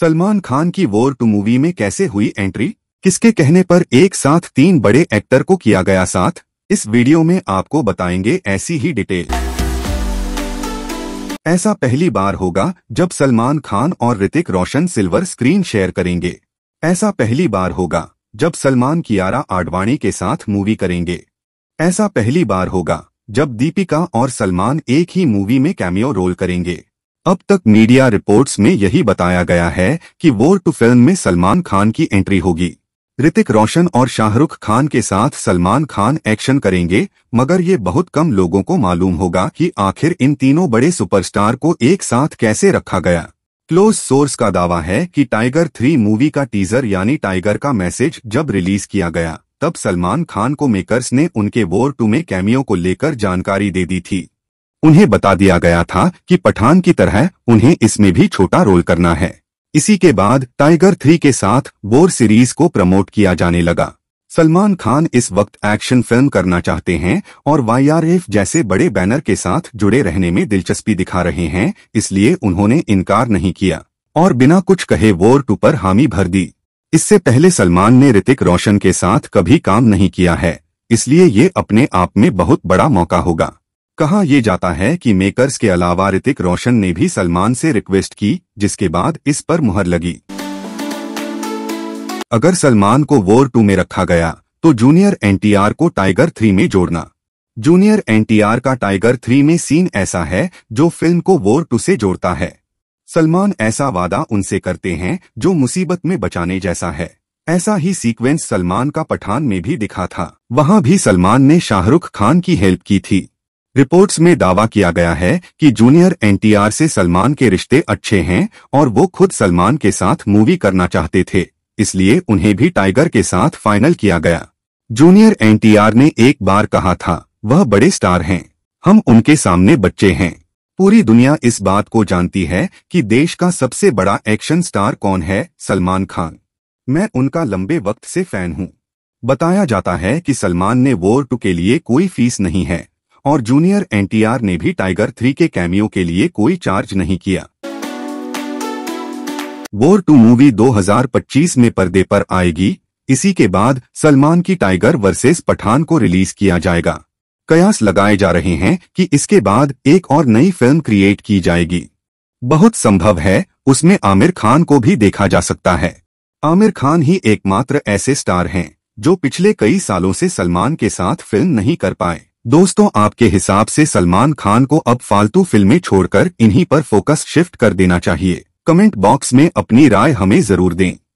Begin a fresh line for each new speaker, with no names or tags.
सलमान खान की वोर two movie में कैसे हुई एंट्री किसके कहने पर एक साथ तीन बड़े एक्टर को किया गया साथ इस वीडियो में आपको बताएंगे ऐसी ही डिटेल ऐसा पहली बार होगा जब सलमान खान और Hrithik Roshan silver screen share करेंगे ऐसा पहली बार होगा जब सलमान कियारा आडवाणी के साथ मूवी करेंगे ऐसा पहली बार होगा जब दीपिका और सलमान एक ही मूवी में कैमियो रोल करेंगे अब तक मीडिया रिपोर्ट्स में यही बताया गया है कि वोर टू फिल्म में सलमान खान की एंट्री होगी ऋतिक रोशन और शाहरुख खान के साथ सलमान खान एक्शन करेंगे मगर ये बहुत कम लोगों को मालूम होगा कि आखिर इन तीनों बड़े सुपरस्टार को एक साथ कैसे रखा गया क्लोज सोर्स का दावा है कि टाइगर थ्री मूवी का टीजर यानी टाइगर का मैसेज जब रिलीज किया गया तब सलमान खान को मेकर्स ने उनके वोर टू में कैमियो को लेकर जानकारी दे दी थी उन्हें बता दिया गया था कि पठान की तरह उन्हें इसमें भी छोटा रोल करना है इसी के बाद टाइगर थ्री के साथ बोर सीरीज को प्रमोट किया जाने लगा सलमान खान इस वक्त एक्शन फिल्म करना चाहते हैं और वाईआरएफ जैसे बड़े बैनर के साथ जुड़े रहने में दिलचस्पी दिखा रहे हैं इसलिए उन्होंने इनकार नहीं किया और बिना कुछ कहे वोर टू पर हामी भर दी इससे पहले सलमान ने ऋतिक रोशन के साथ कभी काम नहीं किया है इसलिए ये अपने आप में बहुत बड़ा मौका होगा कहा यह जाता है कि मेकर्स के अलावा ऋतिक रोशन ने भी सलमान से रिक्वेस्ट की जिसके बाद इस पर मुहर लगी अगर सलमान को वोर टू में रखा गया तो जूनियर एनटीआर को टाइगर थ्री में जोड़ना जूनियर एनटीआर का टाइगर थ्री में सीन ऐसा है जो फिल्म को वोर टू से जोड़ता है सलमान ऐसा वादा उनसे करते हैं जो मुसीबत में बचाने जैसा है ऐसा ही सीक्वेंस सलमान का पठान में भी दिखा था वहां भी सलमान ने शाहरुख खान की हेल्प की थी रिपोर्ट्स में दावा किया गया है कि जूनियर एनटीआर से सलमान के रिश्ते अच्छे हैं और वो खुद सलमान के साथ मूवी करना चाहते थे इसलिए उन्हें भी टाइगर के साथ फाइनल किया गया जूनियर एनटीआर ने एक बार कहा था वह बड़े स्टार हैं हम उनके सामने बच्चे हैं पूरी दुनिया इस बात को जानती है कि देश का सबसे बड़ा एक्शन स्टार कौन है सलमान खान मैं उनका लंबे वक्त से फैन हूँ बताया जाता है कि सलमान ने वोर टू के लिए कोई फीस नहीं है और जूनियर एनटीआर ने भी टाइगर थ्री के कैमियो के लिए कोई चार्ज नहीं किया वोर टू मूवी 2025 में पर्दे पर आएगी इसी के बाद सलमान की टाइगर वर्सेस पठान को रिलीज किया जाएगा कयास लगाए जा रहे हैं कि इसके बाद एक और नई फिल्म क्रिएट की जाएगी बहुत संभव है उसमें आमिर खान को भी देखा जा सकता है आमिर खान ही एकमात्र ऐसे स्टार हैं जो पिछले कई सालों से सलमान के साथ फिल्म नहीं कर पाए दोस्तों आपके हिसाब से सलमान खान को अब फालतू फिल्में छोड़कर इन्हीं पर फोकस शिफ्ट कर देना चाहिए कमेंट बॉक्स में अपनी राय हमें जरूर दें